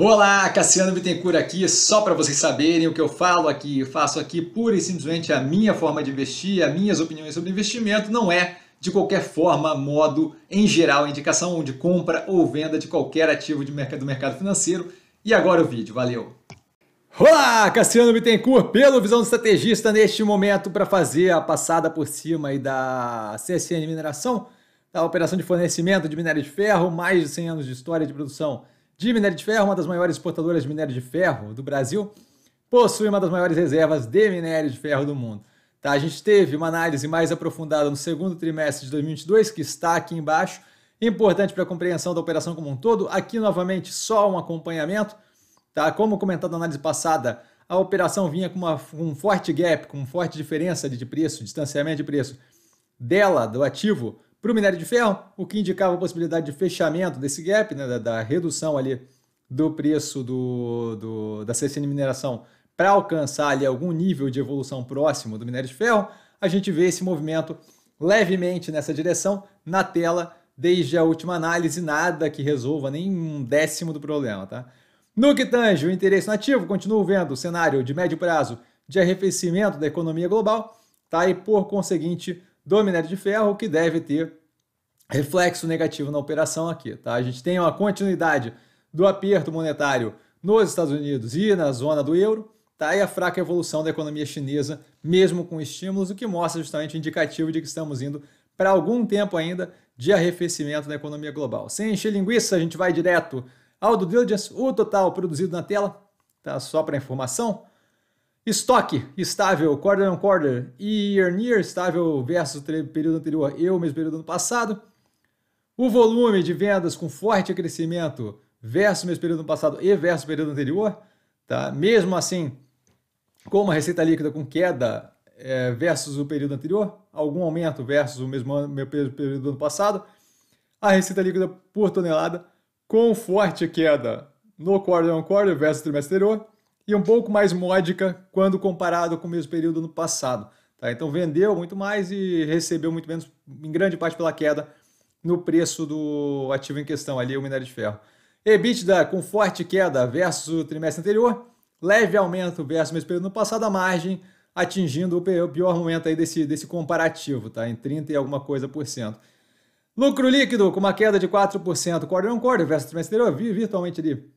Olá, Cassiano Bittencourt aqui, só para vocês saberem o que eu falo aqui, eu faço aqui pura e simplesmente a minha forma de investir, as minhas opiniões sobre investimento, não é de qualquer forma, modo, em geral, indicação de compra ou venda de qualquer ativo de mercado, do mercado financeiro. E agora o vídeo, valeu! Olá, Cassiano Bittencourt, pelo Visão do Estrategista, neste momento para fazer a passada por cima aí da CSN Mineração, da operação de fornecimento de minério de ferro, mais de 100 anos de história de produção de minério de ferro, uma das maiores exportadoras de minério de ferro do Brasil, possui uma das maiores reservas de minério de ferro do mundo. Tá, a gente teve uma análise mais aprofundada no segundo trimestre de 2022, que está aqui embaixo, importante para a compreensão da operação como um todo. Aqui, novamente, só um acompanhamento. Tá? Como comentado na análise passada, a operação vinha com, uma, um forte gap, com forte diferença de preço, distanciamento de preço dela, do ativo, para o minério de ferro, o que indicava a possibilidade de fechamento desse gap, né, da, da redução ali do preço do, do da CCN Mineração para alcançar ali algum nível de evolução próximo do minério de ferro, a gente vê esse movimento levemente nessa direção na tela desde a última análise, nada que resolva nem um décimo do problema, tá? No que tange o interesse nativo, continuo vendo o cenário de médio prazo de arrefecimento da economia global, tá? E por conseguinte, do minério de ferro, que deve ter reflexo negativo na operação aqui. Tá? A gente tem uma continuidade do aperto monetário nos Estados Unidos e na zona do euro, tá? e a fraca evolução da economia chinesa, mesmo com estímulos, o que mostra justamente indicativo de que estamos indo para algum tempo ainda de arrefecimento na economia global. Sem encher linguiça, a gente vai direto ao do diligence, o total produzido na tela, tá? só para informação. Estoque estável, quarter on quarter. E year near estável versus o período anterior e o mesmo período do ano passado. O volume de vendas com forte crescimento versus o mesmo período do ano passado e versus o período anterior. Tá? Mesmo assim, com uma receita líquida com queda é, versus o período anterior, algum aumento versus o mesmo ano, período do ano passado, a receita líquida por tonelada com forte queda no quarter on quarter versus o trimestre anterior e um pouco mais módica quando comparado com o mesmo período no passado. Tá? Então vendeu muito mais e recebeu muito menos, em grande parte pela queda no preço do ativo em questão, ali o minério de ferro. EBITDA com forte queda versus o trimestre anterior, leve aumento versus o mesmo período no passado, a margem atingindo o pior momento aí desse, desse comparativo, tá? em 30 e alguma coisa por cento. Lucro líquido com uma queda de 4% quarter on quarter versus o trimestre anterior, virtualmente ali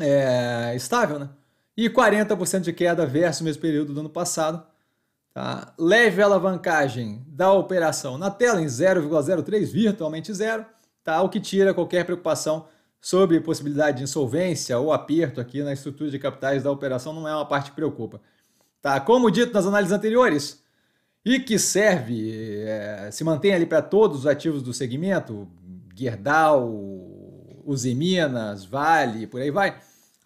é, estável, né? e 40% de queda versus o mesmo período do ano passado. Tá? Leve alavancagem da operação na tela em 0,03, virtualmente zero, tá? o que tira qualquer preocupação sobre possibilidade de insolvência ou aperto aqui na estrutura de capitais da operação, não é uma parte que preocupa. Tá? Como dito nas análises anteriores, e que serve, é, se mantém ali para todos os ativos do segmento, Gerdau, Usiminas, Vale, por aí vai,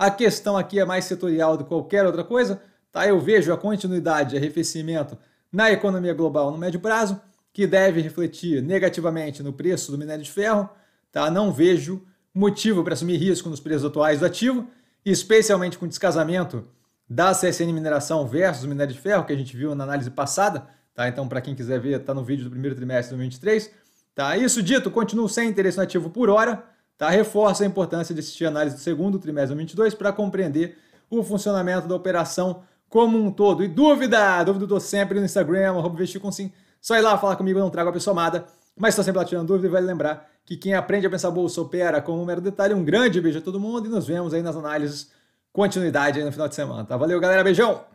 a questão aqui é mais setorial do que qualquer outra coisa, tá? Eu vejo a continuidade, arrefecimento na economia global no médio prazo, que deve refletir negativamente no preço do minério de ferro, tá? Não vejo motivo para assumir risco nos preços atuais do ativo, especialmente com o descasamento da CSN Mineração versus minério de ferro, que a gente viu na análise passada, tá? Então, para quem quiser ver, está no vídeo do primeiro trimestre de 2023, tá? Isso dito, continuo sem interesse no ativo por hora, Tá? Reforça a importância de assistir a análise do segundo trimestre 2022 para compreender o funcionamento da operação como um todo. E dúvida? Dúvida eu tô sempre no Instagram, com sim. Só ir lá falar comigo, eu não trago a pessoa amada. Mas estou sempre lá tirando dúvida e vale lembrar que quem aprende a pensar bolsa opera com um mero detalhe. Um grande beijo a todo mundo e nos vemos aí nas análises. Continuidade aí no final de semana, tá? Valeu, galera. Beijão!